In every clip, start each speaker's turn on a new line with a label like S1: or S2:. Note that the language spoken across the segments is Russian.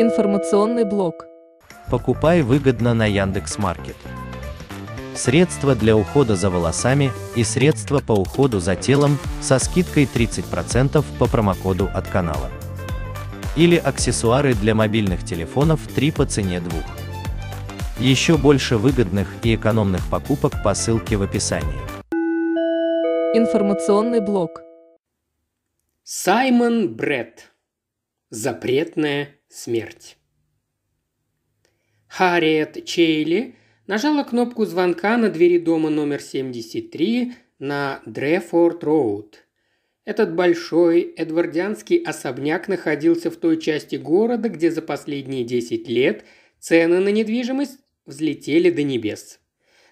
S1: Информационный блок. Покупай выгодно на Яндекс.Маркет. Средства для ухода за волосами и средства по уходу за телом со скидкой 30% по промокоду от канала. Или аксессуары для мобильных телефонов 3 по цене 2. Еще больше выгодных и экономных покупок по ссылке в описании. Информационный блок. Саймон Бретт. Запретная смерть. Харриет Чейли нажала кнопку звонка на двери дома номер 73 на Дрефорд-Роуд. Этот большой эдвардианский особняк находился в той части города, где за последние 10 лет цены на недвижимость взлетели до небес.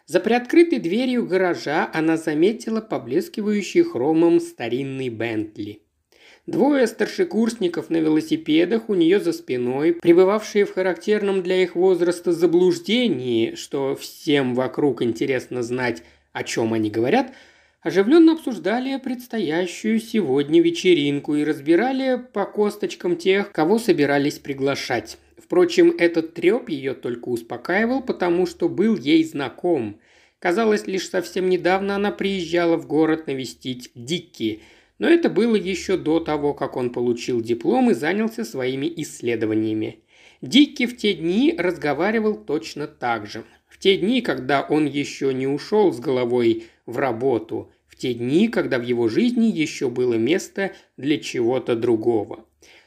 S1: За приоткрытой дверью гаража она заметила поблескивающий хромом старинный Бентли – Двое старшекурсников на велосипедах у нее за спиной, пребывавшие в характерном для их возраста заблуждении, что всем вокруг интересно знать, о чем они говорят, оживленно обсуждали предстоящую сегодня вечеринку и разбирали по косточкам тех, кого собирались приглашать. Впрочем, этот треп ее только успокаивал, потому что был ей знаком. Казалось, лишь совсем недавно она приезжала в город навестить Дикки – но это было еще до того, как он получил диплом и занялся своими исследованиями. Дикки в те дни разговаривал точно так же. В те дни, когда он еще не ушел с головой в работу, в те дни, когда в его жизни еще было место для чего-то другого.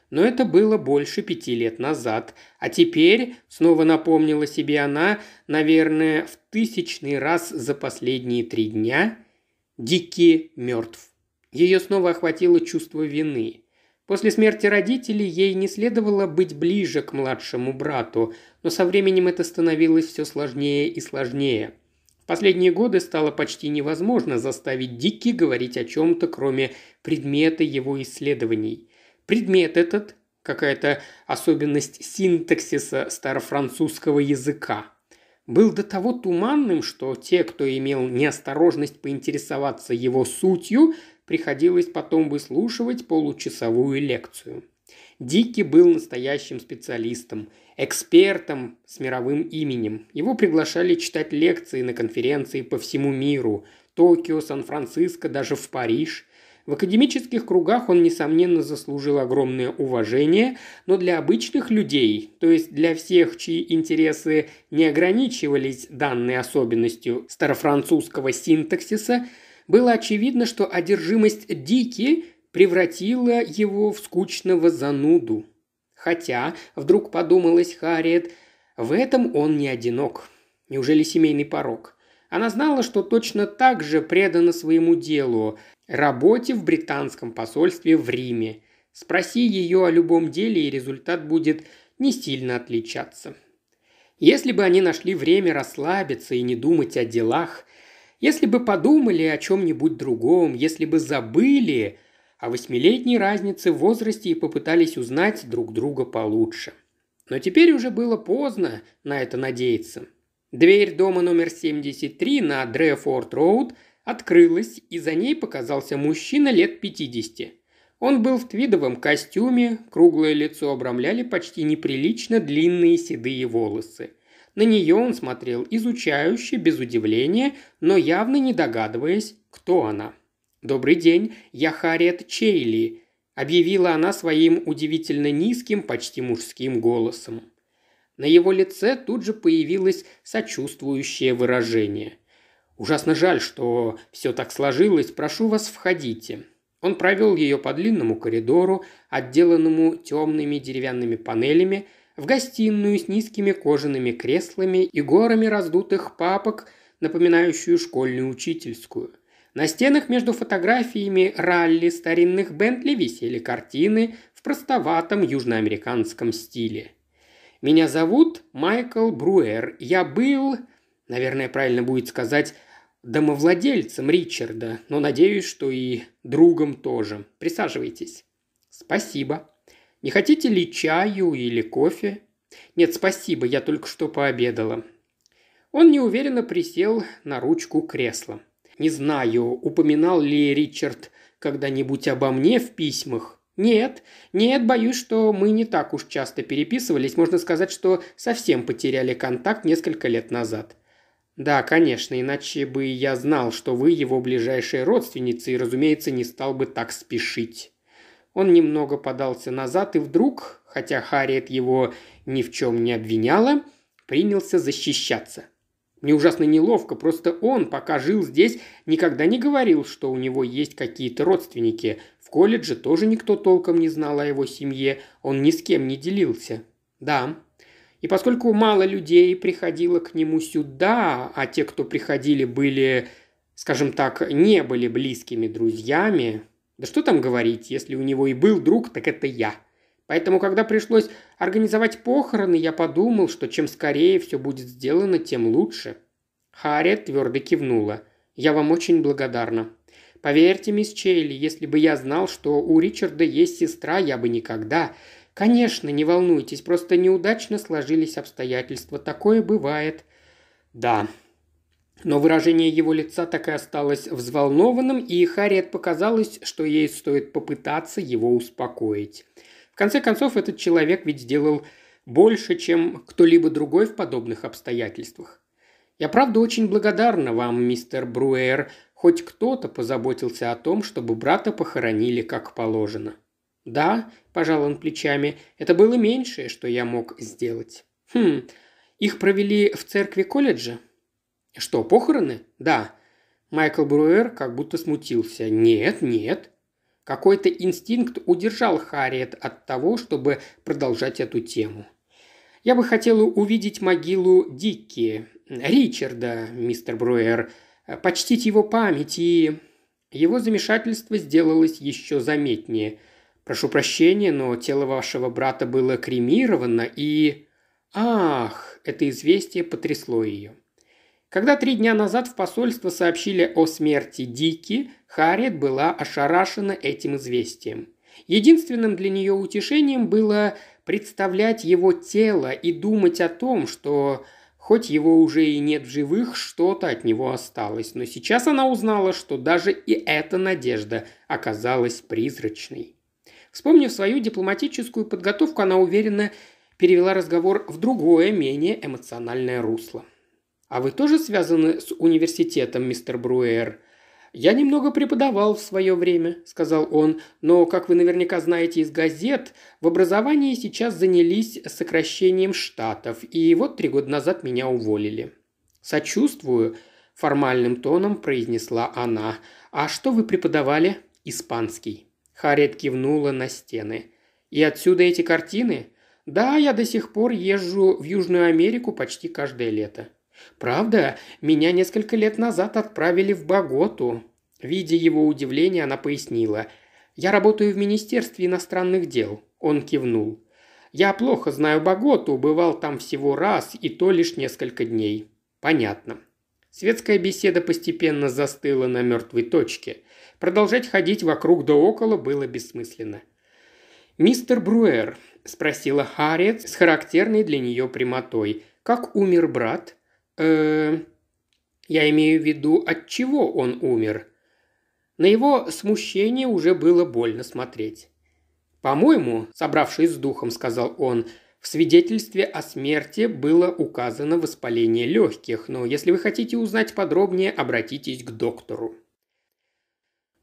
S1: Но это было больше пяти лет назад, а теперь, снова напомнила себе она, наверное, в тысячный раз за последние три дня, Дикий мертв. Ее снова охватило чувство вины. После смерти родителей ей не следовало быть ближе к младшему брату, но со временем это становилось все сложнее и сложнее. В последние годы стало почти невозможно заставить Дики говорить о чем-то, кроме предмета его исследований. Предмет этот – какая-то особенность синтаксиса старофранцузского языка – был до того туманным, что те, кто имел неосторожность поинтересоваться его сутью, приходилось потом выслушивать получасовую лекцию. Дики был настоящим специалистом, экспертом с мировым именем. Его приглашали читать лекции на конференции по всему миру – Токио, Сан-Франциско, даже в Париж. В академических кругах он, несомненно, заслужил огромное уважение, но для обычных людей, то есть для всех, чьи интересы не ограничивались данной особенностью старофранцузского синтаксиса – было очевидно, что одержимость Дики превратила его в скучного зануду. Хотя, вдруг подумалась Харриет, в этом он не одинок. Неужели семейный порог? Она знала, что точно так же предана своему делу, работе в британском посольстве в Риме. Спроси ее о любом деле, и результат будет не сильно отличаться. Если бы они нашли время расслабиться и не думать о делах – если бы подумали о чем-нибудь другом, если бы забыли о восьмилетней разнице в возрасте и попытались узнать друг друга получше. Но теперь уже было поздно на это надеяться. Дверь дома номер 73 на Дрефорд-Роуд открылась, и за ней показался мужчина лет 50. Он был в твидовом костюме, круглое лицо обрамляли почти неприлично длинные седые волосы – на нее он смотрел изучающе, без удивления, но явно не догадываясь, кто она. «Добрый день, я Харриет Чейли», – объявила она своим удивительно низким, почти мужским голосом. На его лице тут же появилось сочувствующее выражение. «Ужасно жаль, что все так сложилось. Прошу вас, входите». Он провел ее по длинному коридору, отделанному темными деревянными панелями – в гостиную с низкими кожаными креслами и горами раздутых папок, напоминающую школьную учительскую. На стенах между фотографиями ралли старинных Бентли висели картины в простоватом южноамериканском стиле. «Меня зовут Майкл Бруэр. Я был...» Наверное, правильно будет сказать домовладельцем Ричарда, но надеюсь, что и другом тоже. Присаживайтесь. Спасибо. Не хотите ли чаю или кофе?» «Нет, спасибо, я только что пообедала». Он неуверенно присел на ручку кресла. «Не знаю, упоминал ли Ричард когда-нибудь обо мне в письмах. Нет, нет, боюсь, что мы не так уж часто переписывались. Можно сказать, что совсем потеряли контакт несколько лет назад. Да, конечно, иначе бы я знал, что вы его ближайшая родственница и, разумеется, не стал бы так спешить. Он немного подался назад и вдруг, хотя Харриет его ни в чем не обвиняла, принялся защищаться. Мне ужасно неловко, просто он, пока жил здесь, никогда не говорил, что у него есть какие-то родственники. В колледже тоже никто толком не знал о его семье, он ни с кем не делился. Да. И поскольку мало людей приходило к нему сюда, а те, кто приходили, были, скажем так, не были близкими друзьями, да что там говорить, если у него и был друг, так это я. Поэтому, когда пришлось организовать похороны, я подумал, что чем скорее все будет сделано, тем лучше. Харри твердо кивнула. «Я вам очень благодарна», Поверьте, мисс Чейли, если бы я знал, что у Ричарда есть сестра, я бы никогда... Конечно, не волнуйтесь, просто неудачно сложились обстоятельства. Такое бывает. Да, но выражение его лица так и осталось взволнованным, и Харриет показалось, что ей стоит попытаться его успокоить. В конце концов, этот человек ведь сделал больше, чем кто-либо другой в подобных обстоятельствах. «Я правда очень благодарна вам, мистер Бруэр. Хоть кто-то позаботился о том, чтобы брата похоронили как положено». «Да», – пожал он плечами, – «это было меньшее, что я мог сделать». «Хм, их провели в церкви колледжа?» «Что, похороны?» «Да». Майкл Бруер как будто смутился. «Нет, нет». Какой-то инстинкт удержал Харриет от того, чтобы продолжать эту тему. «Я бы хотела увидеть могилу Дикки, Ричарда, мистер Бруер, почтить его память и...» Его замешательство сделалось еще заметнее. «Прошу прощения, но тело вашего брата было кремировано и...» «Ах!» – это известие потрясло ее. Когда три дня назад в посольство сообщили о смерти Дики, Харриет была ошарашена этим известием. Единственным для нее утешением было представлять его тело и думать о том, что хоть его уже и нет в живых, что-то от него осталось. Но сейчас она узнала, что даже и эта надежда оказалась призрачной. Вспомнив свою дипломатическую подготовку, она уверенно перевела разговор в другое, менее эмоциональное русло. «А вы тоже связаны с университетом, мистер Бруэр?» «Я немного преподавал в свое время», – сказал он, – «но, как вы наверняка знаете из газет, в образовании сейчас занялись сокращением штатов, и вот три года назад меня уволили». «Сочувствую», – формальным тоном произнесла она. «А что вы преподавали?» «Испанский». Харриет кивнула на стены. «И отсюда эти картины?» «Да, я до сих пор езжу в Южную Америку почти каждое лето». Правда, меня несколько лет назад отправили в Боготу. Видя его удивление, она пояснила. «Я работаю в Министерстве иностранных дел». Он кивнул. «Я плохо знаю Боготу, бывал там всего раз и то лишь несколько дней». «Понятно». Светская беседа постепенно застыла на мертвой точке. Продолжать ходить вокруг да около было бессмысленно. «Мистер Бруэр», – спросила Харриет с характерной для нее прямотой, – «как умер брат?» Эм, я имею в виду, от чего он умер. На его смущение уже было больно смотреть. «По-моему», – собравшись с духом, сказал он, – «в свидетельстве о смерти было указано воспаление легких, но если вы хотите узнать подробнее, обратитесь к доктору».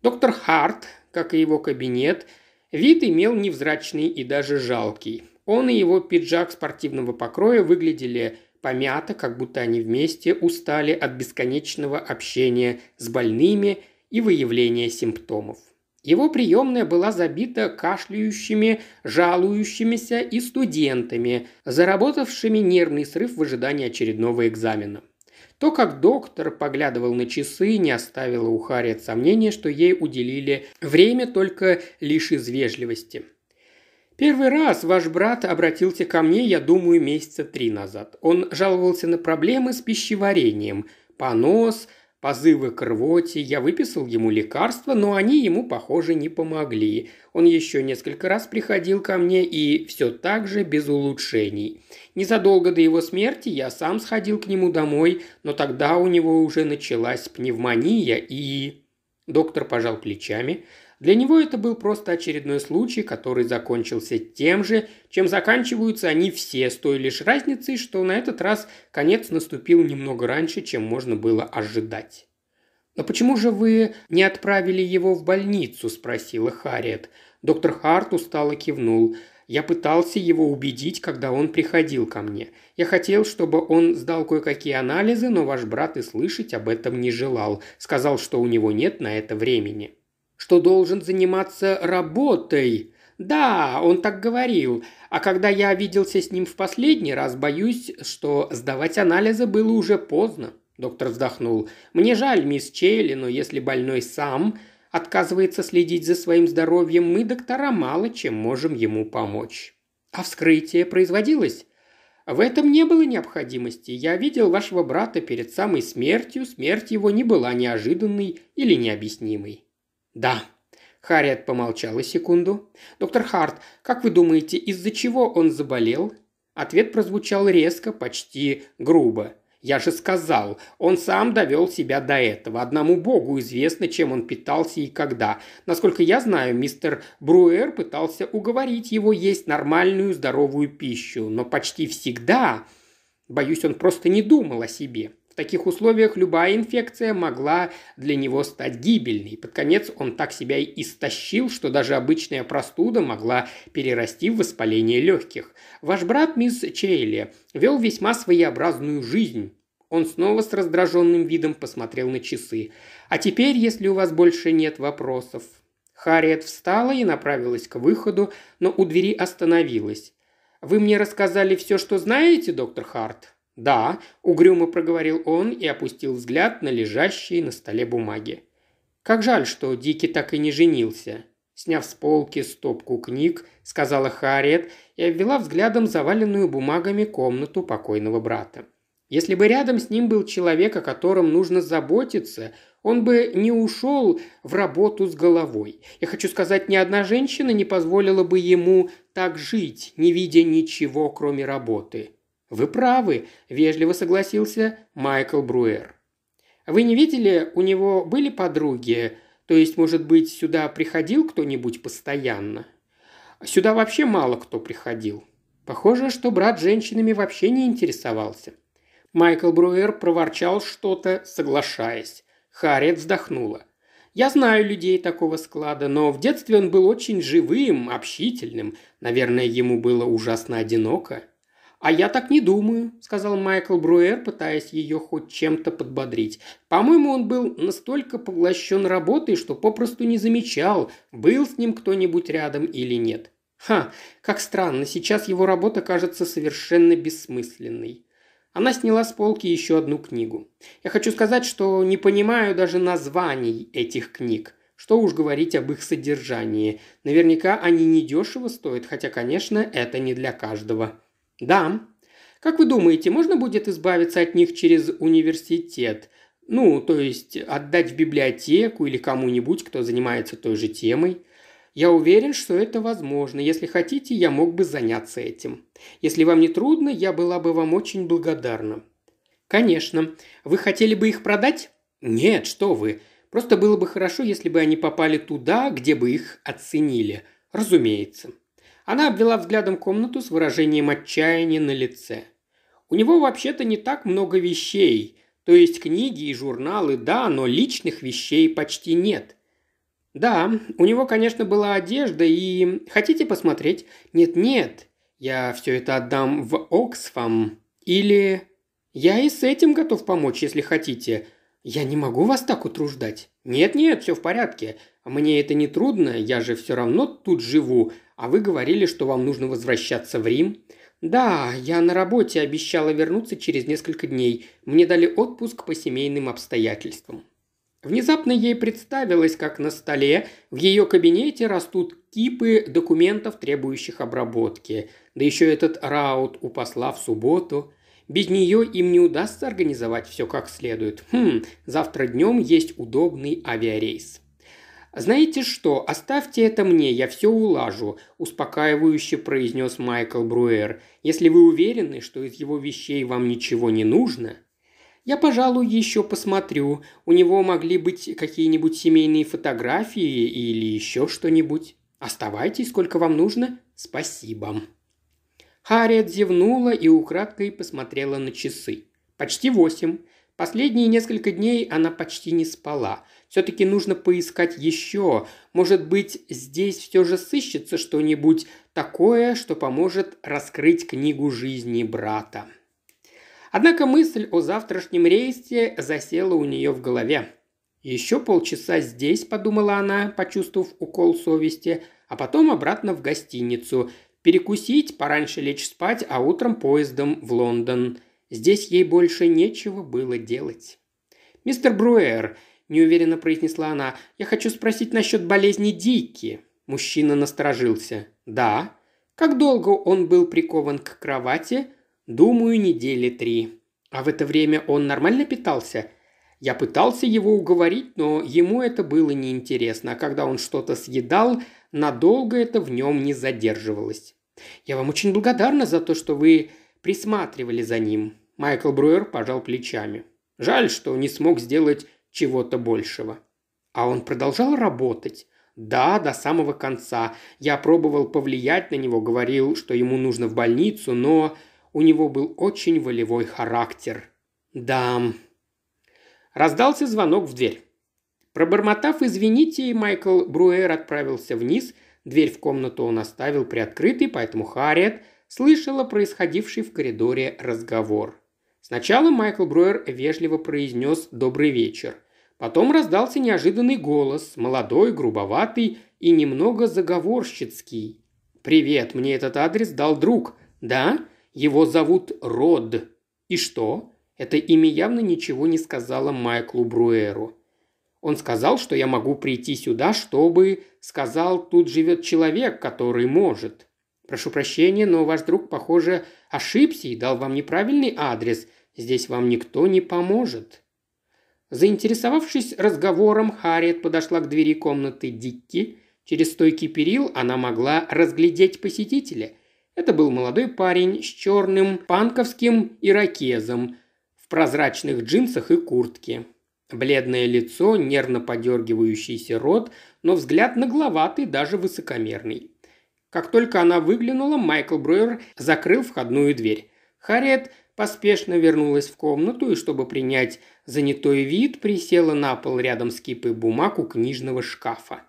S1: Доктор Харт, как и его кабинет, вид имел невзрачный и даже жалкий. Он и его пиджак спортивного покроя выглядели помята, как будто они вместе устали от бесконечного общения с больными и выявления симптомов. Его приемная была забита кашляющими, жалующимися и студентами, заработавшими нервный срыв в ожидании очередного экзамена. То, как доктор поглядывал на часы, не оставило у Харриет сомнения, что ей уделили время только лишь из вежливости – Первый раз ваш брат обратился ко мне, я думаю, месяца три назад. Он жаловался на проблемы с пищеварением, понос, позывы к рвоте. Я выписал ему лекарства, но они ему, похоже, не помогли. Он еще несколько раз приходил ко мне и все так же без улучшений. Незадолго до его смерти я сам сходил к нему домой, но тогда у него уже началась пневмония и... Доктор пожал плечами – для него это был просто очередной случай, который закончился тем же, чем заканчиваются они все, с той лишь разницей, что на этот раз конец наступил немного раньше, чем можно было ожидать. «Но почему же вы не отправили его в больницу?» – спросила Харриет. Доктор Харт устало кивнул. Я пытался его убедить, когда он приходил ко мне. Я хотел, чтобы он сдал кое-какие анализы, но ваш брат и слышать об этом не желал. Сказал, что у него нет на это времени что должен заниматься работой. Да, он так говорил. А когда я виделся с ним в последний раз, боюсь, что сдавать анализы было уже поздно. Доктор вздохнул. «Мне жаль, мисс Чейли, но если больной сам отказывается следить за своим здоровьем, мы, доктора, мало чем можем ему помочь». «А вскрытие производилось?» «В этом не было необходимости. Я видел вашего брата перед самой смертью. Смерть его не была неожиданной или необъяснимой. «Да». Харриет помолчала секунду. «Доктор Харт, как вы думаете, из-за чего он заболел?» Ответ прозвучал резко, почти грубо. Я же сказал, он сам довел себя до этого. Одному богу известно, чем он питался и когда. Насколько я знаю, мистер Бруэр пытался уговорить его есть нормальную здоровую пищу, но почти всегда... Боюсь, он просто не думал о себе. В таких условиях любая инфекция могла для него стать гибельной. Под конец он так себя истощил, что даже обычная простуда могла перерасти в воспаление легких. Ваш брат, мисс Чейли, вел весьма своеобразную жизнь. Он снова с раздраженным видом посмотрел на часы. «А теперь, если у вас больше нет вопросов...» Харриет встала и направилась к выходу, но у двери остановилась. «Вы мне рассказали все, что знаете, доктор Харт?» «Да», – угрюмо проговорил он и опустил взгляд на лежащие на столе бумаги. «Как жаль, что Дики так и не женился», – сняв с полки стопку книг, сказала Харриет и обвела взглядом заваленную бумагами комнату покойного брата. Если бы рядом с ним был человек, о котором нужно заботиться, он бы не ушел в работу с головой. Я хочу сказать, ни одна женщина не позволила бы ему так жить, не видя ничего, кроме работы. «Вы правы», – вежливо согласился Майкл Бруер. «Вы не видели, у него были подруги? То есть, может быть, сюда приходил кто-нибудь постоянно?» «Сюда вообще мало кто приходил. Похоже, что брат женщинами вообще не интересовался». Майкл Бруер проворчал что-то, соглашаясь. Харриет вздохнула. «Я знаю людей такого склада, но в детстве он был очень живым, общительным. Наверное, ему было ужасно одиноко». «А я так не думаю», – сказал Майкл Бруэр, пытаясь ее хоть чем-то подбодрить. «По-моему, он был настолько поглощен работой, что попросту не замечал, был с ним кто-нибудь рядом или нет. Ха, как странно, сейчас его работа кажется совершенно бессмысленной». Она сняла с полки еще одну книгу. «Я хочу сказать, что не понимаю даже названий этих книг. Что уж говорить об их содержании. Наверняка они недешево стоят, хотя, конечно, это не для каждого». «Да». «Как вы думаете, можно будет избавиться от них через университет? Ну, то есть отдать в библиотеку или кому-нибудь, кто занимается той же темой?» Я уверен, что это возможно. Если хотите, я мог бы заняться этим. Если вам не трудно, я была бы вам очень благодарна. Конечно. Вы хотели бы их продать? Нет, что вы. Просто было бы хорошо, если бы они попали туда, где бы их оценили. Разумеется. Она обвела взглядом комнату с выражением отчаяния на лице. У него вообще-то не так много вещей, то есть книги и журналы, да, но личных вещей почти нет. Да, у него, конечно, была одежда и... Хотите посмотреть? Нет-нет, я все это отдам в Оксфам. Или... Я и с этим готов помочь, если хотите, «Я не могу вас так утруждать». «Нет-нет, все в порядке. Мне это не трудно, я же все равно тут живу. А вы говорили, что вам нужно возвращаться в Рим». «Да, я на работе обещала вернуться через несколько дней. Мне дали отпуск по семейным обстоятельствам». Внезапно ей представилось, как на столе в ее кабинете растут кипы документов, требующих обработки. Да еще этот раут у посла в субботу. Без нее им не удастся организовать все как следует. Хм, завтра днем есть удобный авиарейс. «Знаете что, оставьте это мне, я все улажу», – успокаивающе произнес Майкл Бруэр. «Если вы уверены, что из его вещей вам ничего не нужно...» «Я, пожалуй, еще посмотрю. У него могли быть какие-нибудь семейные фотографии или еще что-нибудь. Оставайтесь, сколько вам нужно. Спасибо». Харриет зевнула и украдкой посмотрела на часы. «Почти восемь. Последние несколько дней она почти не спала. Все-таки нужно поискать еще. Может быть, здесь все же сыщется что-нибудь такое, что поможет раскрыть книгу жизни брата. Однако мысль о завтрашнем рейсе засела у нее в голове. «Еще полчаса здесь», – подумала она, почувствовав укол совести, а потом обратно в гостиницу – перекусить, пораньше лечь спать, а утром поездом в Лондон. Здесь ей больше нечего было делать. «Мистер Бруэр», – неуверенно произнесла она, – «я хочу спросить насчет болезни Дики». Мужчина насторожился. «Да». «Как долго он был прикован к кровати?» «Думаю, недели три». «А в это время он нормально питался?» Я пытался его уговорить, но ему это было неинтересно, а когда он что-то съедал, надолго это в нем не задерживалось. Я вам очень благодарна за то, что вы присматривали за ним. Майкл Брюер пожал плечами. Жаль, что не смог сделать чего-то большего. А он продолжал работать. Да, до самого конца. Я пробовал повлиять на него, говорил, что ему нужно в больницу, но у него был очень волевой характер. Да. Раздался звонок в дверь. Пробормотав «извините», Майкл Брюер отправился вниз – Дверь в комнату он оставил приоткрытой, поэтому Харриет слышала происходивший в коридоре разговор. Сначала Майкл Броер вежливо произнес «добрый вечер». Потом раздался неожиданный голос, молодой, грубоватый и немного заговорщицкий. «Привет, мне этот адрес дал друг. Да, его зовут Род. И что?» Это имя явно ничего не сказало Майклу Бруэру. Он сказал, что я могу прийти сюда, чтобы... Сказал, тут живет человек, который может. Прошу прощения, но ваш друг, похоже, ошибся и дал вам неправильный адрес. Здесь вам никто не поможет». Заинтересовавшись разговором, Харриет подошла к двери комнаты Дикки. Через стойкий перил она могла разглядеть посетителя. Это был молодой парень с черным панковским ирокезом в прозрачных джинсах и куртке. Бледное лицо, нервно подергивающийся рот, но взгляд нагловатый, даже высокомерный. Как только она выглянула, Майкл Брюер закрыл входную дверь. Харет поспешно вернулась в комнату и, чтобы принять занятой вид, присела на пол рядом с кипой бумаг у книжного шкафа.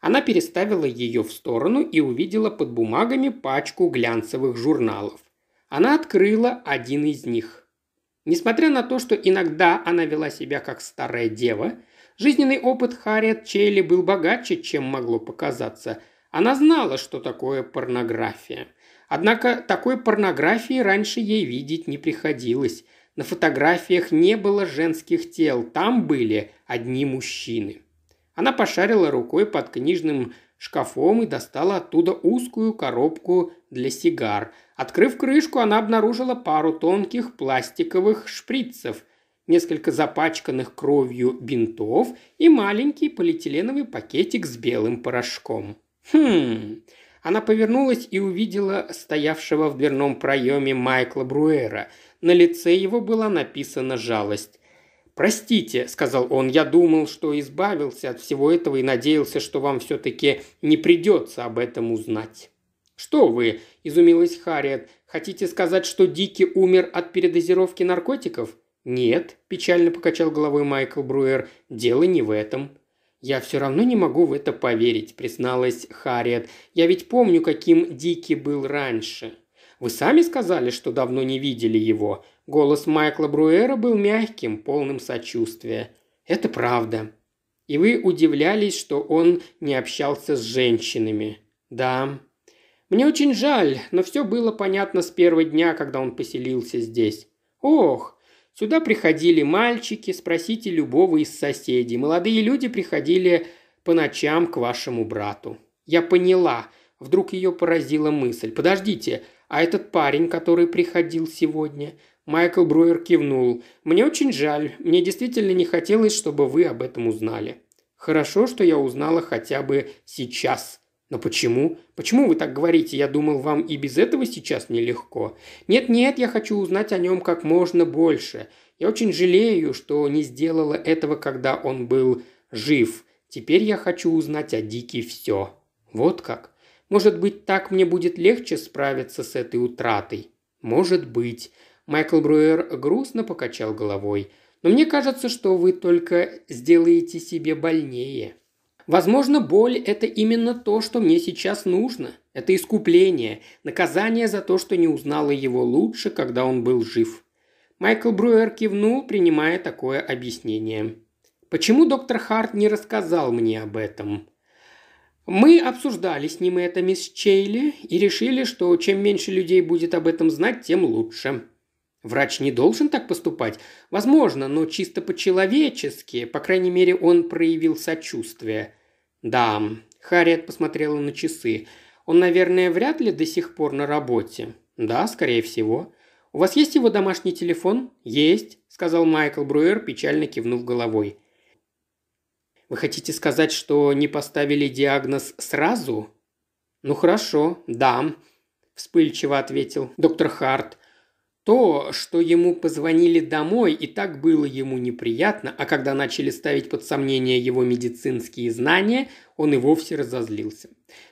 S1: Она переставила ее в сторону и увидела под бумагами пачку глянцевых журналов. Она открыла один из них. Несмотря на то, что иногда она вела себя как старая дева, жизненный опыт Харриет Чейли был богаче, чем могло показаться. Она знала, что такое порнография. Однако такой порнографии раньше ей видеть не приходилось. На фотографиях не было женских тел, там были одни мужчины. Она пошарила рукой под книжным шкафом и достала оттуда узкую коробку для сигар. Открыв крышку, она обнаружила пару тонких пластиковых шприцев, несколько запачканных кровью бинтов и маленький полиэтиленовый пакетик с белым порошком. Хм. Она повернулась и увидела стоявшего в дверном проеме Майкла Бруэра. На лице его была написана жалость. «Простите», — сказал он, — «я думал, что избавился от всего этого и надеялся, что вам все-таки не придется об этом узнать». «Что вы?» – изумилась Харриет. «Хотите сказать, что Дики умер от передозировки наркотиков?» «Нет», – печально покачал головой Майкл Бруер, – «дело не в этом». «Я все равно не могу в это поверить», – призналась Харриет. «Я ведь помню, каким Дики был раньше». «Вы сами сказали, что давно не видели его». Голос Майкла Бруэра был мягким, полным сочувствия. «Это правда». «И вы удивлялись, что он не общался с женщинами». «Да», мне очень жаль, но все было понятно с первого дня, когда он поселился здесь. Ох, сюда приходили мальчики, спросите любого из соседей. Молодые люди приходили по ночам к вашему брату. Я поняла. Вдруг ее поразила мысль. Подождите, а этот парень, который приходил сегодня? Майкл Бруер кивнул. «Мне очень жаль. Мне действительно не хотелось, чтобы вы об этом узнали». «Хорошо, что я узнала хотя бы сейчас», «Но почему? Почему вы так говорите? Я думал, вам и без этого сейчас нелегко. Нет-нет, я хочу узнать о нем как можно больше. Я очень жалею, что не сделала этого, когда он был жив. Теперь я хочу узнать о Дике все. Вот как. Может быть, так мне будет легче справиться с этой утратой. Может быть. Майкл Брюер грустно покачал головой. Но мне кажется, что вы только сделаете себе больнее. Возможно, боль – это именно то, что мне сейчас нужно. Это искупление, наказание за то, что не узнала его лучше, когда он был жив. Майкл Брюер кивнул, принимая такое объяснение. «Почему доктор Харт не рассказал мне об этом?» Мы обсуждали с ним это, мисс Чейли, и решили, что чем меньше людей будет об этом знать, тем лучше. Врач не должен так поступать? Возможно, но чисто по-человечески, по крайней мере, он проявил сочувствие. Да, Харриет посмотрела на часы. Он, наверное, вряд ли до сих пор на работе. Да, скорее всего. У вас есть его домашний телефон? Есть, сказал Майкл Бруер, печально кивнув головой. Вы хотите сказать, что не поставили диагноз сразу? Ну хорошо, да, вспыльчиво ответил доктор Харт. То, что ему позвонили домой, и так было ему неприятно, а когда начали ставить под сомнение его медицинские знания, он и вовсе разозлился.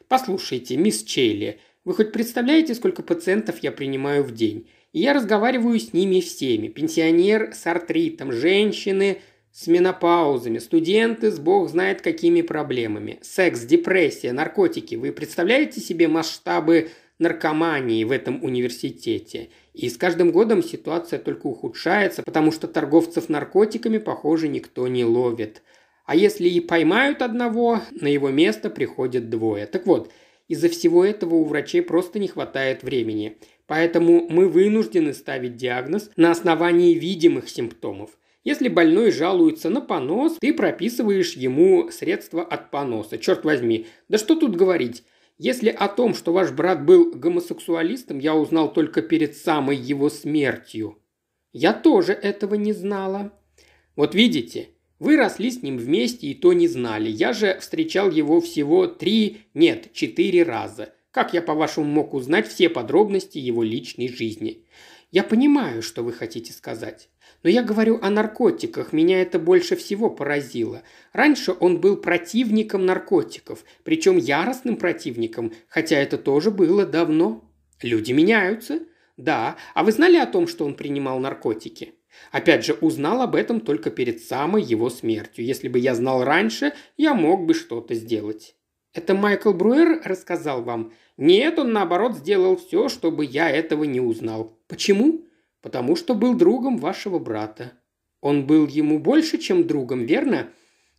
S1: «Послушайте, мисс Чейли, вы хоть представляете, сколько пациентов я принимаю в день? И я разговариваю с ними всеми. Пенсионер с артритом, женщины с менопаузами, студенты с бог знает какими проблемами. Секс, депрессия, наркотики. Вы представляете себе масштабы наркомании в этом университете. И с каждым годом ситуация только ухудшается, потому что торговцев наркотиками, похоже, никто не ловит. А если и поймают одного, на его место приходят двое. Так вот, из-за всего этого у врачей просто не хватает времени. Поэтому мы вынуждены ставить диагноз на основании видимых симптомов. Если больной жалуется на понос, ты прописываешь ему средства от поноса. Черт возьми, да что тут говорить? Если о том, что ваш брат был гомосексуалистом, я узнал только перед самой его смертью». «Я тоже этого не знала». «Вот видите, вы росли с ним вместе и то не знали. Я же встречал его всего три, нет, четыре раза. Как я, по-вашему, мог узнать все подробности его личной жизни?» «Я понимаю, что вы хотите сказать». Но я говорю о наркотиках, меня это больше всего поразило. Раньше он был противником наркотиков, причем яростным противником, хотя это тоже было давно. Люди меняются. Да, а вы знали о том, что он принимал наркотики? Опять же, узнал об этом только перед самой его смертью. Если бы я знал раньше, я мог бы что-то сделать. Это Майкл Бруер рассказал вам? Нет, он наоборот сделал все, чтобы я этого не узнал. Почему? потому что был другом вашего брата. Он был ему больше, чем другом, верно?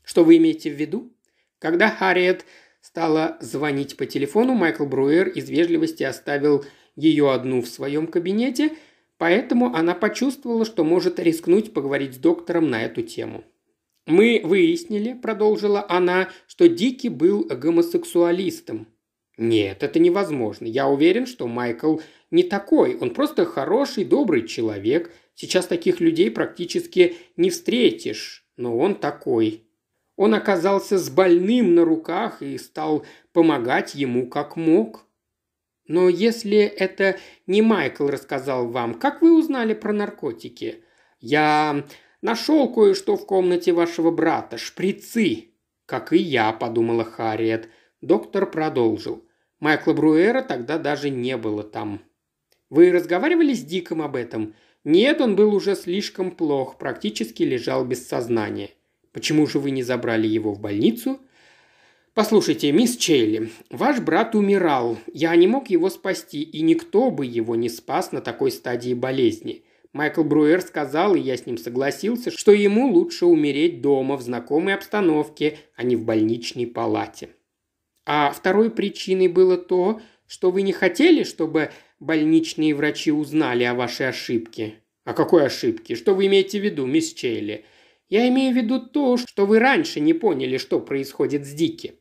S1: Что вы имеете в виду? Когда Харриет стала звонить по телефону, Майкл Бруер из вежливости оставил ее одну в своем кабинете, поэтому она почувствовала, что может рискнуть поговорить с доктором на эту тему. «Мы выяснили», – продолжила она, – «что Дики был гомосексуалистом». «Нет, это невозможно. Я уверен, что Майкл не такой, он просто хороший, добрый человек. Сейчас таких людей практически не встретишь, но он такой. Он оказался с больным на руках и стал помогать ему как мог. Но если это не Майкл рассказал вам, как вы узнали про наркотики? Я нашел кое-что в комнате вашего брата, шприцы. Как и я, подумала Харриет. Доктор продолжил. Майкла Бруэра тогда даже не было там. Вы разговаривали с Диком об этом? Нет, он был уже слишком плох, практически лежал без сознания. Почему же вы не забрали его в больницу? Послушайте, мисс Чейли, ваш брат умирал. Я не мог его спасти, и никто бы его не спас на такой стадии болезни. Майкл Бруер сказал, и я с ним согласился, что ему лучше умереть дома в знакомой обстановке, а не в больничной палате. А второй причиной было то, что вы не хотели, чтобы больничные врачи узнали о вашей ошибке». «О какой ошибке? Что вы имеете в виду, мисс Чейли?» «Я имею в виду то, что вы раньше не поняли, что происходит с Дики».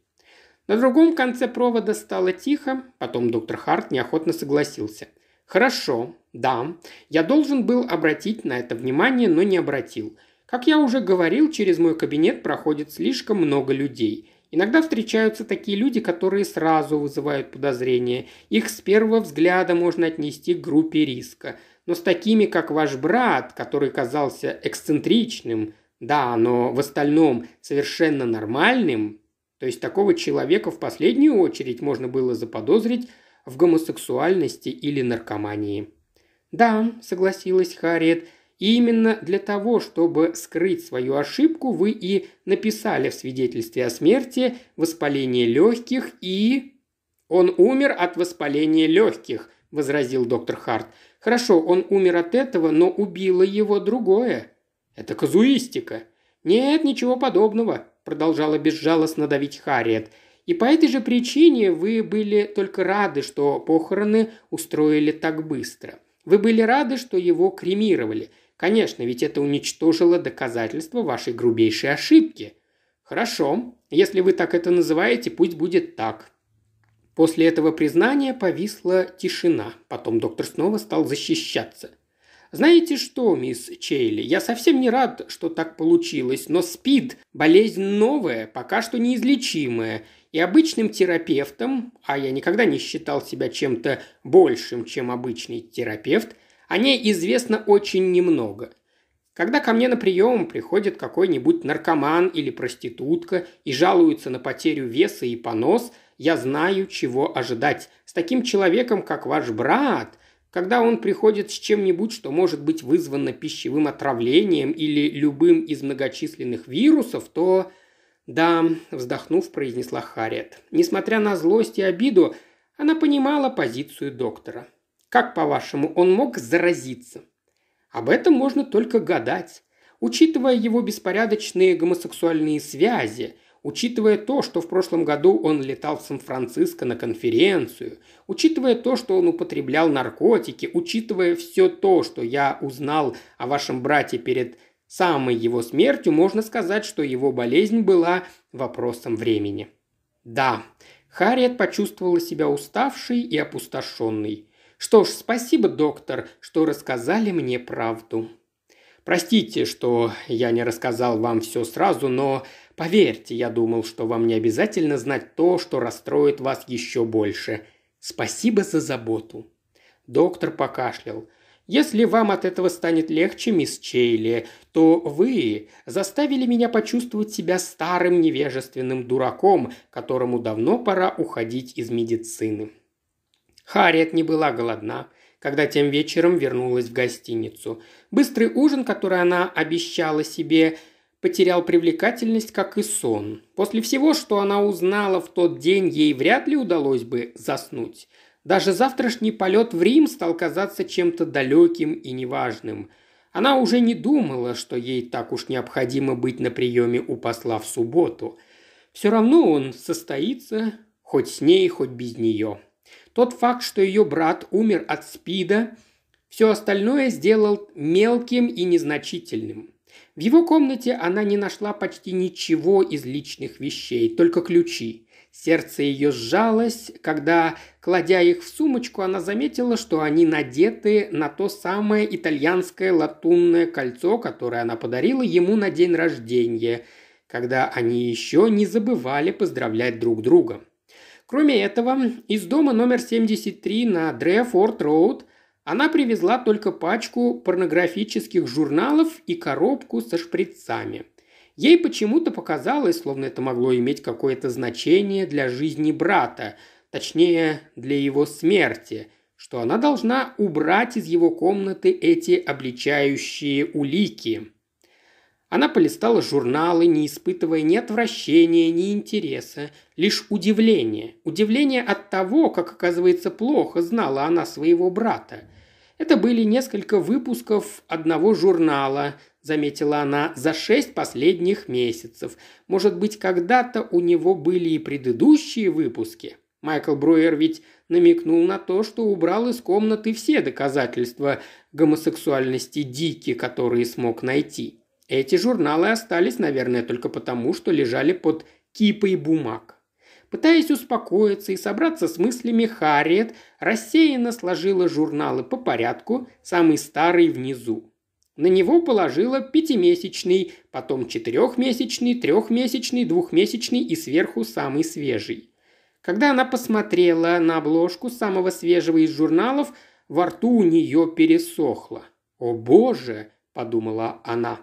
S1: На другом конце провода стало тихо, потом доктор Харт неохотно согласился. «Хорошо, да, я должен был обратить на это внимание, но не обратил. Как я уже говорил, через мой кабинет проходит слишком много людей. Иногда встречаются такие люди, которые сразу вызывают подозрения. Их с первого взгляда можно отнести к группе риска. Но с такими, как ваш брат, который казался эксцентричным, да, но в остальном совершенно нормальным, то есть такого человека в последнюю очередь можно было заподозрить в гомосексуальности или наркомании. «Да», — согласилась Харриет, и именно для того, чтобы скрыть свою ошибку, вы и написали в свидетельстве о смерти воспаление легких и... Он умер от воспаления легких, возразил доктор Харт. Хорошо, он умер от этого, но убило его другое. Это казуистика. Нет, ничего подобного, продолжала безжалостно давить Харриет. И по этой же причине вы были только рады, что похороны устроили так быстро. Вы были рады, что его кремировали – Конечно, ведь это уничтожило доказательство вашей грубейшей ошибки. Хорошо, если вы так это называете, пусть будет так. После этого признания повисла тишина. Потом доктор снова стал защищаться. Знаете что, мисс Чейли, я совсем не рад, что так получилось, но СПИД – болезнь новая, пока что неизлечимая, и обычным терапевтом, а я никогда не считал себя чем-то большим, чем обычный терапевт – о ней известно очень немного. Когда ко мне на прием приходит какой-нибудь наркоман или проститутка и жалуется на потерю веса и понос, я знаю, чего ожидать. С таким человеком, как ваш брат, когда он приходит с чем-нибудь, что может быть вызвано пищевым отравлением или любым из многочисленных вирусов, то... Да, вздохнув, произнесла Харет. Несмотря на злость и обиду, она понимала позицию доктора. Как, по-вашему, он мог заразиться? Об этом можно только гадать. Учитывая его беспорядочные гомосексуальные связи, учитывая то, что в прошлом году он летал в Сан-Франциско на конференцию, учитывая то, что он употреблял наркотики, учитывая все то, что я узнал о вашем брате перед самой его смертью, можно сказать, что его болезнь была вопросом времени. Да, Харриет почувствовала себя уставшей и опустошенной. Что ж, спасибо, доктор, что рассказали мне правду. Простите, что я не рассказал вам все сразу, но поверьте, я думал, что вам не обязательно знать то, что расстроит вас еще больше. Спасибо за заботу». Доктор покашлял. «Если вам от этого станет легче, мисс Чейли, то вы заставили меня почувствовать себя старым невежественным дураком, которому давно пора уходить из медицины». Харриет не была голодна, когда тем вечером вернулась в гостиницу. Быстрый ужин, который она обещала себе, потерял привлекательность, как и сон. После всего, что она узнала в тот день, ей вряд ли удалось бы заснуть. Даже завтрашний полет в Рим стал казаться чем-то далеким и неважным. Она уже не думала, что ей так уж необходимо быть на приеме у посла в субботу. Все равно он состоится, хоть с ней, хоть без нее. Тот факт, что ее брат умер от СПИДа, все остальное сделал мелким и незначительным. В его комнате она не нашла почти ничего из личных вещей, только ключи. Сердце ее сжалось, когда, кладя их в сумочку, она заметила, что они надеты на то самое итальянское латунное кольцо, которое она подарила ему на день рождения, когда они еще не забывали поздравлять друг друга. Кроме этого, из дома номер 73 на Дрефорд-Роуд она привезла только пачку порнографических журналов и коробку со шприцами. Ей почему-то показалось, словно это могло иметь какое-то значение для жизни брата, точнее, для его смерти, что она должна убрать из его комнаты эти обличающие улики – она полистала журналы, не испытывая ни отвращения, ни интереса, лишь удивление. Удивление от того, как, оказывается, плохо знала она своего брата. Это были несколько выпусков одного журнала, заметила она, за шесть последних месяцев. Может быть, когда-то у него были и предыдущие выпуски. Майкл Бруер ведь намекнул на то, что убрал из комнаты все доказательства гомосексуальности Дики, которые смог найти. Эти журналы остались, наверное, только потому, что лежали под кипой бумаг. Пытаясь успокоиться и собраться с мыслями, Харриет рассеянно сложила журналы по порядку, самый старый внизу. На него положила пятимесячный, потом четырехмесячный, трехмесячный, двухмесячный и сверху самый свежий. Когда она посмотрела на обложку самого свежего из журналов, во рту у нее пересохло. «О боже!» – подумала она.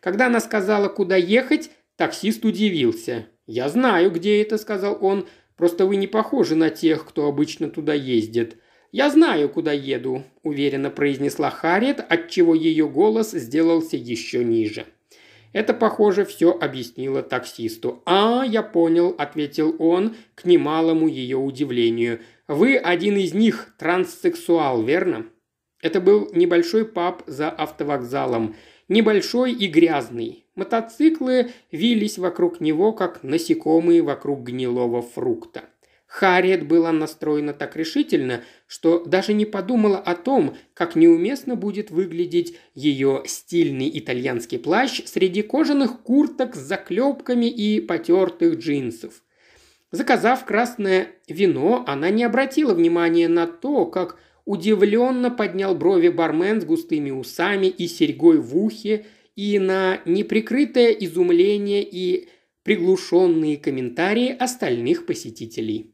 S1: Когда она сказала, куда ехать, таксист удивился. «Я знаю, где это», — сказал он. «Просто вы не похожи на тех, кто обычно туда ездит». «Я знаю, куда еду», – уверенно произнесла Харриет, отчего ее голос сделался еще ниже. Это, похоже, все объяснило таксисту. «А, я понял», – ответил он к немалому ее удивлению. «Вы один из них, транссексуал, верно?» Это был небольшой паб за автовокзалом – небольшой и грязный. Мотоциклы вились вокруг него, как насекомые вокруг гнилого фрукта. Харриет была настроена так решительно, что даже не подумала о том, как неуместно будет выглядеть ее стильный итальянский плащ среди кожаных курток с заклепками и потертых джинсов. Заказав красное вино, она не обратила внимания на то, как Удивленно поднял брови бармен с густыми усами и серьгой в ухе, и на неприкрытое изумление и приглушенные комментарии остальных посетителей.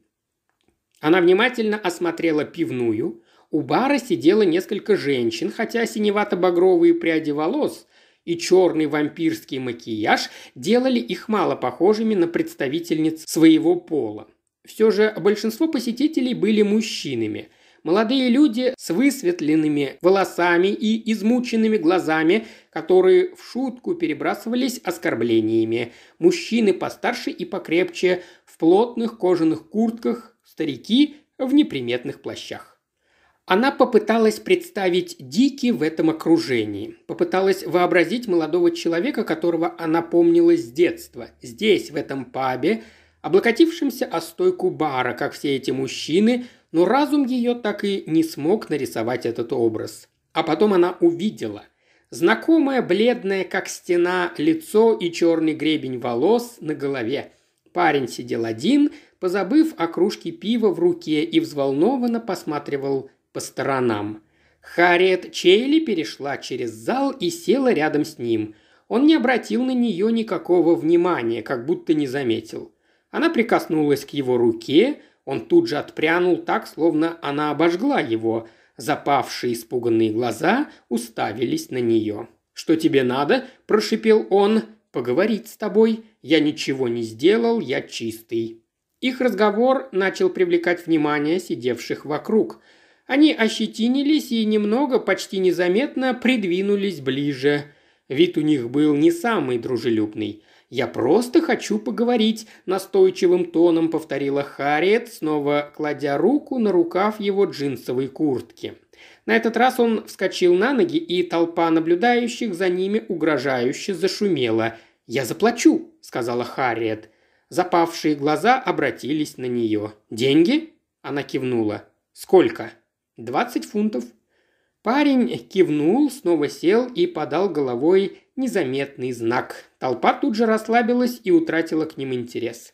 S1: Она внимательно осмотрела пивную. У бара сидело несколько женщин, хотя синевато-багровые пряди волос и черный вампирский макияж делали их мало похожими на представительниц своего пола. Все же большинство посетителей были мужчинами – Молодые люди с высветленными волосами и измученными глазами, которые в шутку перебрасывались оскорблениями. Мужчины постарше и покрепче, в плотных кожаных куртках, старики в неприметных плащах. Она попыталась представить Дики в этом окружении. Попыталась вообразить молодого человека, которого она помнила с детства. Здесь, в этом пабе, облокотившимся о стойку бара, как все эти мужчины, но разум ее так и не смог нарисовать этот образ. А потом она увидела. Знакомое бледное, как стена, лицо и черный гребень волос на голове. Парень сидел один, позабыв о кружке пива в руке и взволнованно посматривал по сторонам. Харриет Чейли перешла через зал и села рядом с ним. Он не обратил на нее никакого внимания, как будто не заметил. Она прикоснулась к его руке, он тут же отпрянул так, словно она обожгла его. Запавшие испуганные глаза уставились на нее. «Что тебе надо?» – прошипел он. «Поговорить с тобой. Я ничего не сделал, я чистый». Их разговор начал привлекать внимание сидевших вокруг. Они ощетинились и немного, почти незаметно, придвинулись ближе. Вид у них был не самый дружелюбный – «Я просто хочу поговорить», – настойчивым тоном повторила Харриет, снова кладя руку на рукав его джинсовой куртки. На этот раз он вскочил на ноги, и толпа наблюдающих за ними угрожающе зашумела. «Я заплачу», – сказала Харриет. Запавшие глаза обратились на нее. «Деньги?» – она кивнула. «Сколько?» «Двадцать фунтов». Парень кивнул, снова сел и подал головой незаметный знак. Толпа тут же расслабилась и утратила к ним интерес.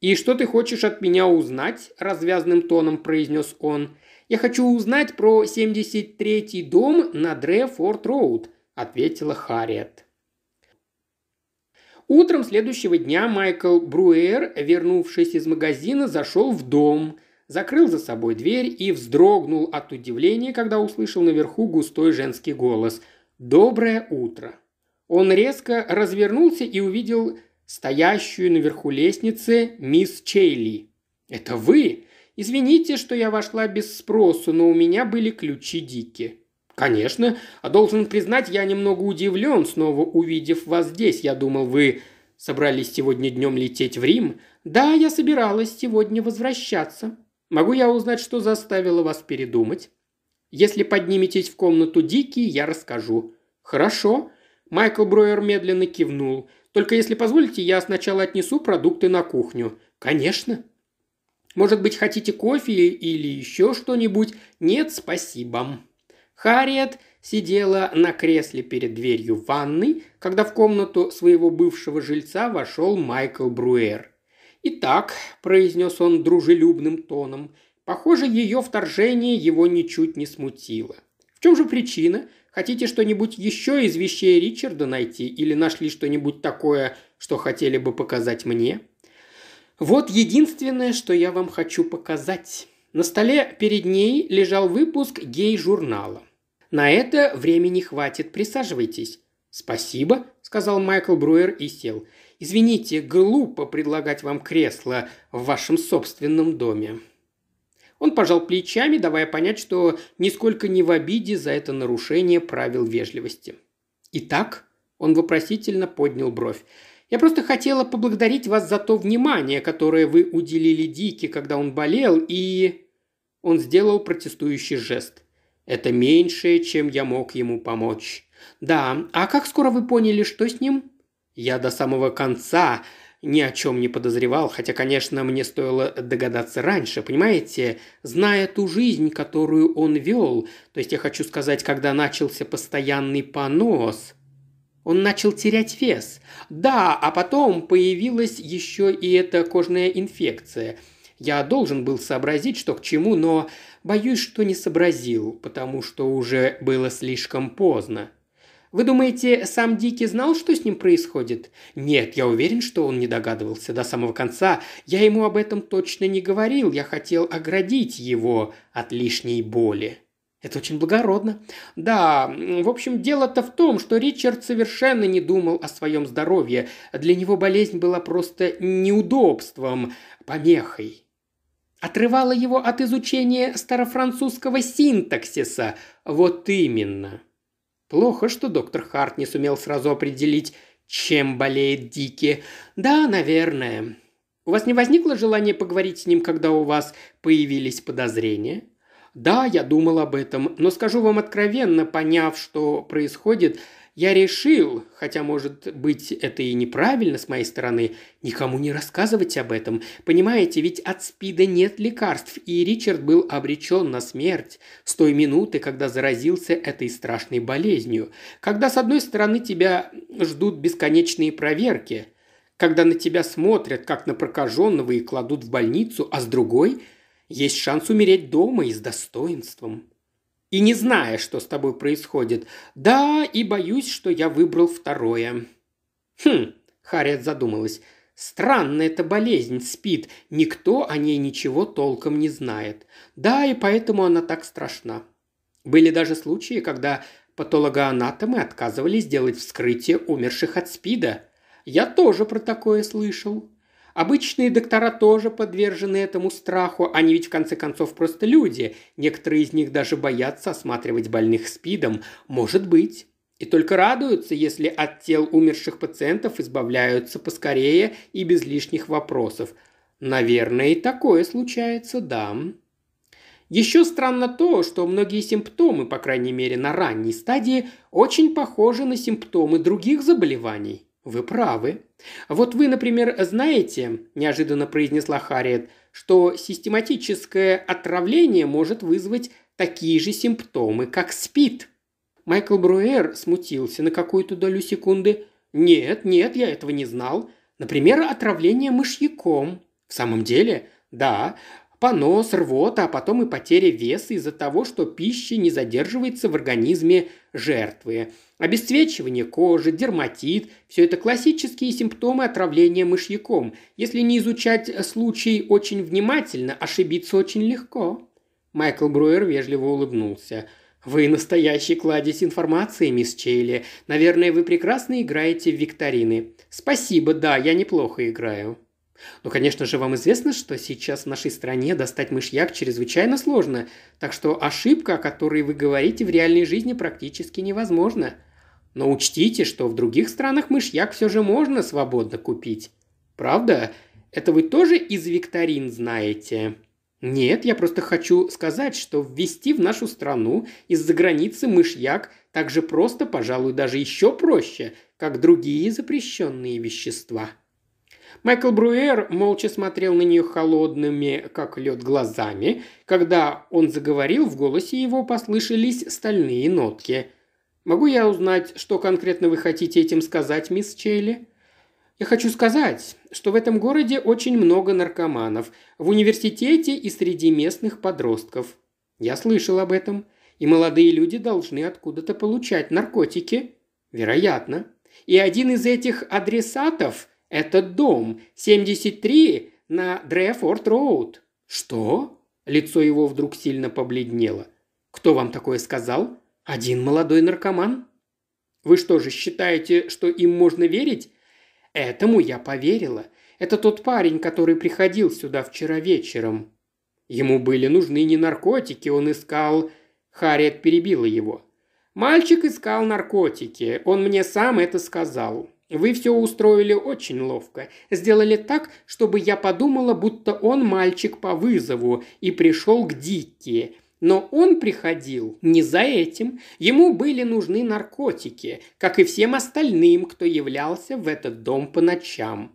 S1: «И что ты хочешь от меня узнать?» – развязным тоном произнес он. «Я хочу узнать про 73-й дом на Дре Роуд», – ответила Харриет. Утром следующего дня Майкл Бруэр, вернувшись из магазина, зашел в дом, закрыл за собой дверь и вздрогнул от удивления, когда услышал наверху густой женский голос. «Доброе утро!» Он резко развернулся и увидел стоящую наверху лестницы мисс Чейли. «Это вы? Извините, что я вошла без спросу, но у меня были ключи Дики». «Конечно. А должен признать, я немного удивлен, снова увидев вас здесь. Я думал, вы собрались сегодня днем лететь в Рим?» «Да, я собиралась сегодня возвращаться. Могу я узнать, что заставило вас передумать?» «Если подниметесь в комнату Дики, я расскажу». «Хорошо. Майкл Броер медленно кивнул. «Только если позволите, я сначала отнесу продукты на кухню». «Конечно». «Может быть, хотите кофе или еще что-нибудь?» «Нет, спасибо». Харриет сидела на кресле перед дверью ванной, когда в комнату своего бывшего жильца вошел Майкл Бруэр. «Итак», – произнес он дружелюбным тоном, – «похоже, ее вторжение его ничуть не смутило. В чем же причина? Хотите что-нибудь еще из вещей Ричарда найти? Или нашли что-нибудь такое, что хотели бы показать мне?» «Вот единственное, что я вам хочу показать». На столе перед ней лежал выпуск гей-журнала. «На это времени хватит, присаживайтесь». «Спасибо», – сказал Майкл Бруер и сел. «Извините, глупо предлагать вам кресло в вашем собственном доме». Он пожал плечами, давая понять, что нисколько не в обиде за это нарушение правил вежливости. «Итак?» – он вопросительно поднял бровь. «Я просто хотела поблагодарить вас за то внимание, которое вы уделили Дике, когда он болел, и...» Он сделал протестующий жест. «Это меньшее, чем я мог ему помочь». «Да, а как скоро вы поняли, что с ним?» «Я до самого конца ни о чем не подозревал, хотя, конечно, мне стоило догадаться раньше, понимаете, зная ту жизнь, которую он вел, то есть я хочу сказать, когда начался постоянный понос. Он начал терять вес. Да, а потом появилась еще и эта кожная инфекция. Я должен был сообразить, что к чему, но боюсь, что не сообразил, потому что уже было слишком поздно. Вы думаете, сам Дики знал, что с ним происходит? Нет, я уверен, что он не догадывался до самого конца. Я ему об этом точно не говорил. Я хотел оградить его от лишней боли. Это очень благородно. Да, в общем, дело-то в том, что Ричард совершенно не думал о своем здоровье. Для него болезнь была просто неудобством, помехой отрывала его от изучения старофранцузского синтаксиса. Вот именно. Плохо, что доктор Харт не сумел сразу определить, чем болеет Дики. Да, наверное. У вас не возникло желания поговорить с ним, когда у вас появились подозрения? Да, я думал об этом, но скажу вам откровенно, поняв, что происходит, я решил, хотя, может быть, это и неправильно с моей стороны, никому не рассказывать об этом. Понимаете, ведь от СПИДа нет лекарств, и Ричард был обречен на смерть с той минуты, когда заразился этой страшной болезнью. Когда, с одной стороны, тебя ждут бесконечные проверки, когда на тебя смотрят, как на прокаженного, и кладут в больницу, а с другой – есть шанс умереть дома и с достоинством и не зная, что с тобой происходит. Да, и боюсь, что я выбрал второе». «Хм», — Харриет задумалась, — «странная эта болезнь, спит, никто о ней ничего толком не знает. Да, и поэтому она так страшна». Были даже случаи, когда патологоанатомы отказывались делать вскрытие умерших от СПИДа. Я тоже про такое слышал. Обычные доктора тоже подвержены этому страху, они ведь в конце концов просто люди. Некоторые из них даже боятся осматривать больных спидом. Может быть. И только радуются, если от тел умерших пациентов избавляются поскорее и без лишних вопросов. Наверное, и такое случается, да. Еще странно то, что многие симптомы, по крайней мере на ранней стадии, очень похожи на симптомы других заболеваний. «Вы правы. Вот вы, например, знаете, – неожиданно произнесла Харриет, – что систематическое отравление может вызвать такие же симптомы, как спит. Майкл Бруэр смутился на какую-то долю секунды. «Нет, нет, я этого не знал. Например, отравление мышьяком». «В самом деле?» «Да понос, рвота, а потом и потеря веса из-за того, что пища не задерживается в организме жертвы. Обесцвечивание кожи, дерматит – все это классические симптомы отравления мышьяком. Если не изучать случай очень внимательно, ошибиться очень легко. Майкл Бруер вежливо улыбнулся. «Вы настоящий кладезь информации, мисс Чейли. Наверное, вы прекрасно играете в викторины». «Спасибо, да, я неплохо играю». Но, ну, конечно же, вам известно, что сейчас в нашей стране достать мышьяк чрезвычайно сложно, так что ошибка, о которой вы говорите, в реальной жизни практически невозможна. Но учтите, что в других странах мышьяк все же можно свободно купить. Правда? Это вы тоже из викторин знаете? Нет, я просто хочу сказать, что ввести в нашу страну из-за границы мышьяк так же просто, пожалуй, даже еще проще, как другие запрещенные вещества. Майкл Бруэр молча смотрел на нее холодными, как лед, глазами. Когда он заговорил, в голосе его послышались стальные нотки. «Могу я узнать, что конкретно вы хотите этим сказать, мисс Чейли?» «Я хочу сказать, что в этом городе очень много наркоманов, в университете и среди местных подростков. Я слышал об этом. И молодые люди должны откуда-то получать наркотики. Вероятно. И один из этих адресатов – «Этот дом, 73 на Дрефорд-Роуд». «Что?» Лицо его вдруг сильно побледнело. «Кто вам такое сказал? Один молодой наркоман?» «Вы что же, считаете, что им можно верить?» «Этому я поверила. Это тот парень, который приходил сюда вчера вечером». Ему были нужны не наркотики, он искал... Харриет перебила его. «Мальчик искал наркотики. Он мне сам это сказал. Вы все устроили очень ловко. Сделали так, чтобы я подумала, будто он мальчик по вызову и пришел к Дикке. Но он приходил не за этим. Ему были нужны наркотики, как и всем остальным, кто являлся в этот дом по ночам.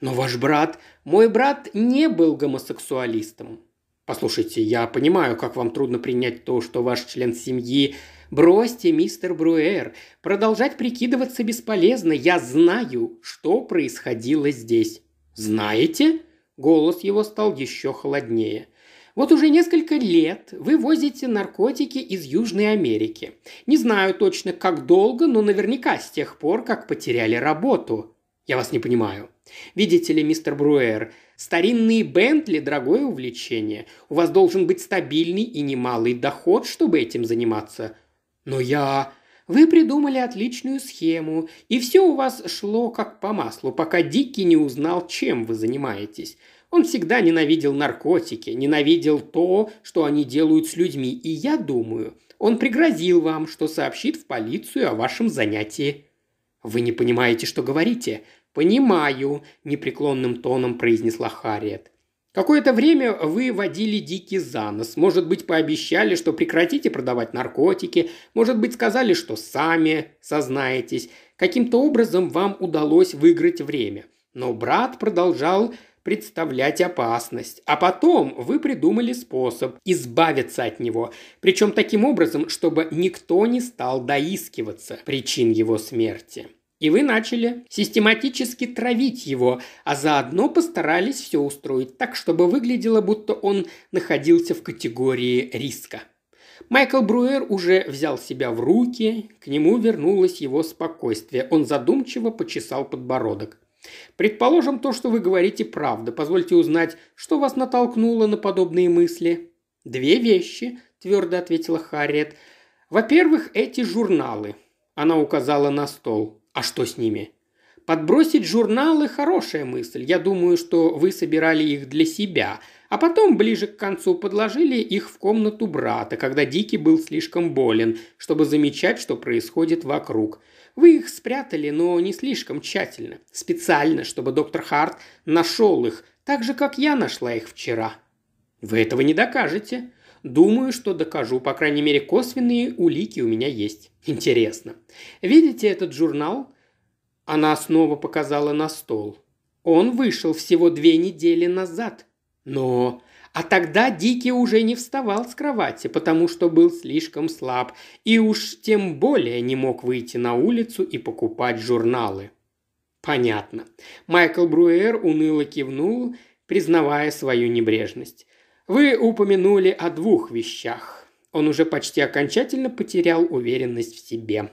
S1: Но ваш брат, мой брат не был гомосексуалистом. Послушайте, я понимаю, как вам трудно принять то, что ваш член семьи Бросьте, мистер Бруэр, продолжать прикидываться бесполезно. Я знаю, что происходило здесь. Знаете? Голос его стал еще холоднее. Вот уже несколько лет вы возите наркотики из Южной Америки. Не знаю точно, как долго, но наверняка с тех пор, как потеряли работу. Я вас не понимаю. Видите ли, мистер Бруэр, старинные Бентли – дорогое увлечение. У вас должен быть стабильный и немалый доход, чтобы этим заниматься. «Но я...» Вы придумали отличную схему, и все у вас шло как по маслу, пока Дикий не узнал, чем вы занимаетесь. Он всегда ненавидел наркотики, ненавидел то, что они делают с людьми, и я думаю, он пригрозил вам, что сообщит в полицию о вашем занятии. Вы не понимаете, что говорите? Понимаю, непреклонным тоном произнесла Харриет. Какое-то время вы водили дикий занос, может быть, пообещали, что прекратите продавать наркотики, может быть, сказали, что сами сознаетесь. Каким-то образом вам удалось выиграть время. Но брат продолжал представлять опасность. А потом вы придумали способ избавиться от него, причем таким образом, чтобы никто не стал доискиваться причин его смерти. И вы начали систематически травить его, а заодно постарались все устроить так, чтобы выглядело, будто он находился в категории риска. Майкл Бруер уже взял себя в руки, к нему вернулось его спокойствие. Он задумчиво почесал подбородок. «Предположим, то, что вы говорите, правда. Позвольте узнать, что вас натолкнуло на подобные мысли?» «Две вещи», – твердо ответила Харриет. «Во-первых, эти журналы». Она указала на стол. А что с ними? Подбросить журналы – хорошая мысль. Я думаю, что вы собирали их для себя, а потом ближе к концу подложили их в комнату брата, когда Дикий был слишком болен, чтобы замечать, что происходит вокруг. Вы их спрятали, но не слишком тщательно. Специально, чтобы доктор Харт нашел их, так же, как я нашла их вчера. Вы этого не докажете. Думаю, что докажу, по крайней мере, косвенные улики у меня есть. Интересно. Видите этот журнал? Она снова показала на стол. Он вышел всего две недели назад. Но... А тогда Дикий уже не вставал с кровати, потому что был слишком слаб, и уж тем более не мог выйти на улицу и покупать журналы. Понятно. Майкл Бруэр уныло кивнул, признавая свою небрежность. Вы упомянули о двух вещах. Он уже почти окончательно потерял уверенность в себе.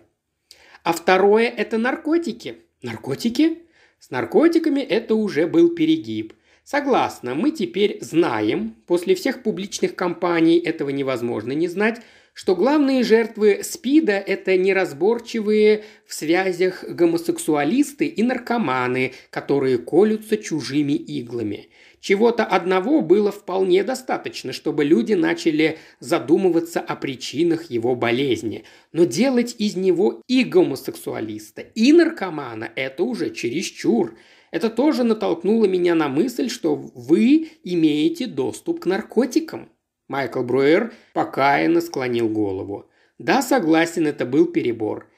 S1: А второе – это наркотики. Наркотики? С наркотиками это уже был перегиб. Согласна, мы теперь знаем, после всех публичных кампаний этого невозможно не знать, что главные жертвы СПИДа – это неразборчивые в связях гомосексуалисты и наркоманы, которые колются чужими иглами. Чего-то одного было вполне достаточно, чтобы люди начали задумываться о причинах его болезни. Но делать из него и гомосексуалиста, и наркомана – это уже чересчур. Это тоже натолкнуло меня на мысль, что вы имеете доступ к наркотикам. Майкл Бруэр покаянно склонил голову. Да, согласен, это был перебор –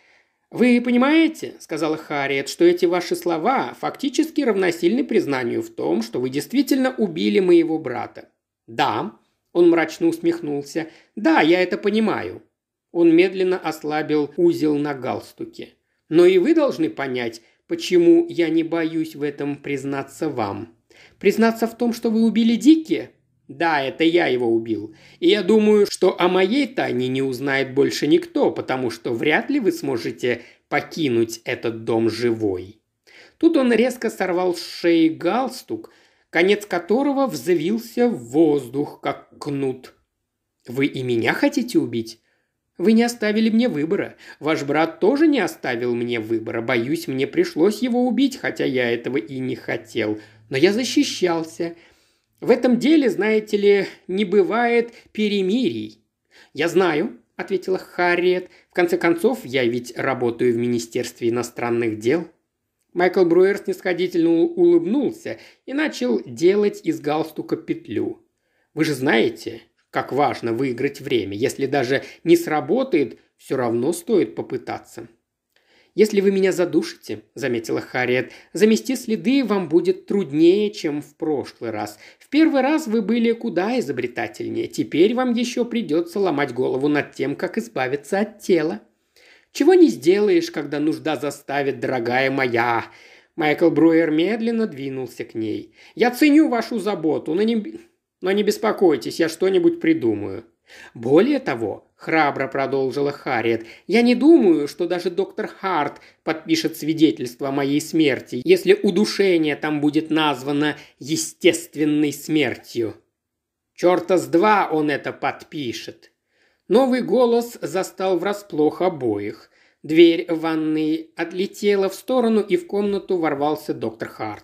S1: «Вы понимаете, — сказала Харриет, — что эти ваши слова фактически равносильны признанию в том, что вы действительно убили моего брата?» «Да», — он мрачно усмехнулся, — «да, я это понимаю». Он медленно ослабил узел на галстуке. «Но и вы должны понять, почему я не боюсь в этом признаться вам. Признаться в том, что вы убили Дики? Да, это я его убил. И я думаю, что о моей тайне не узнает больше никто, потому что вряд ли вы сможете покинуть этот дом живой. Тут он резко сорвал с шеи галстук, конец которого взвился в воздух, как кнут. «Вы и меня хотите убить?» «Вы не оставили мне выбора. Ваш брат тоже не оставил мне выбора. Боюсь, мне пришлось его убить, хотя я этого и не хотел. Но я защищался. В этом деле, знаете ли, не бывает перемирий. Я знаю, ответила Харриет. В конце концов, я ведь работаю в Министерстве иностранных дел. Майкл Бруер снисходительно улыбнулся и начал делать из галстука петлю.
S2: Вы же знаете,
S1: как важно выиграть время. Если даже не сработает, все равно стоит попытаться. Если вы меня задушите, заметила Харриет, замести следы вам будет труднее, чем в прошлый раз. В первый раз вы были куда изобретательнее. Теперь вам еще придется ломать голову над тем, как избавиться от тела. Чего не сделаешь, когда нужда заставит, дорогая моя. Майкл Бруер медленно двинулся к ней. «Я ценю вашу заботу, но не, но не беспокойтесь, я что-нибудь придумаю. Более того, храбро продолжила Харриет. «Я не думаю, что даже доктор Харт подпишет свидетельство о моей смерти, если удушение там будет названо естественной смертью». «Черта с два он это подпишет!» Новый голос застал врасплох обоих. Дверь ванной отлетела в сторону, и в комнату ворвался доктор Харт.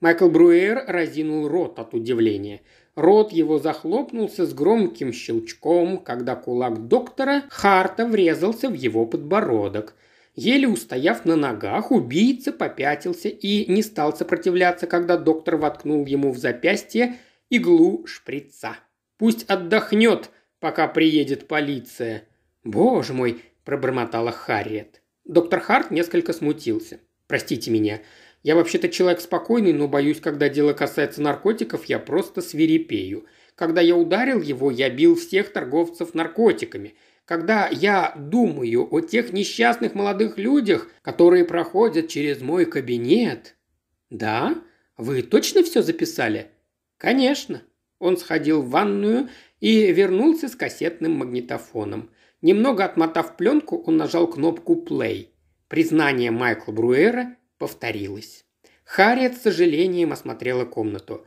S1: Майкл Бруэр разинул рот от удивления – Рот его захлопнулся с громким щелчком, когда кулак доктора Харта врезался в его подбородок. Еле устояв на ногах, убийца попятился и не стал сопротивляться, когда доктор воткнул ему в запястье иглу шприца. «Пусть отдохнет, пока приедет полиция». «Боже мой!» – пробормотала Харриет. Доктор Харт несколько смутился. «Простите меня. Я вообще-то человек спокойный, но боюсь, когда дело касается наркотиков, я просто свирепею. Когда я ударил его, я бил всех торговцев наркотиками. Когда я думаю о тех несчастных молодых людях, которые проходят через мой кабинет... Да? Вы точно все записали? Конечно. Он сходил в ванную и вернулся с кассетным магнитофоном. Немного отмотав пленку, он нажал кнопку «плей». Признание Майкла Бруэра повторилось. Харриет с сожалением осмотрела комнату.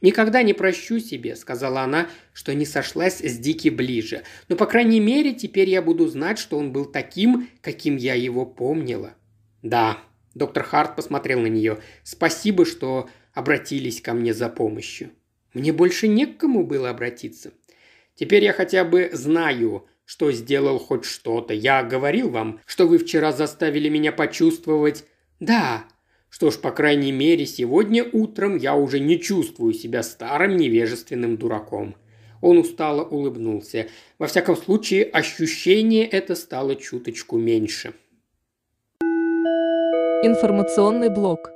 S1: «Никогда не прощу себе», — сказала она, — «что не сошлась с Дики ближе. Но, по крайней мере, теперь я буду знать, что он был таким, каким я его помнила». «Да», — доктор Харт посмотрел на нее, — «спасибо, что обратились ко мне за помощью». «Мне больше не к кому было обратиться. Теперь я хотя бы знаю, что сделал хоть что-то. Я говорил вам, что вы вчера заставили меня почувствовать «Да». «Что ж, по крайней мере, сегодня утром я уже не чувствую себя старым невежественным дураком». Он устало улыбнулся. Во всяком случае, ощущение это стало чуточку меньше. Информационный блок.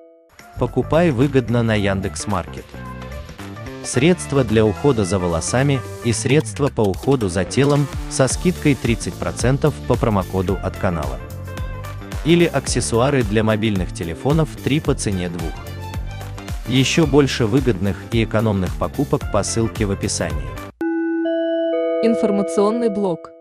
S1: Покупай выгодно на Яндекс.Маркет. Средства для ухода за волосами и средства по уходу за телом со скидкой 30% по промокоду от канала или аксессуары для мобильных телефонов 3 по цене двух. Еще больше выгодных и экономных покупок по ссылке в описании. Информационный блок.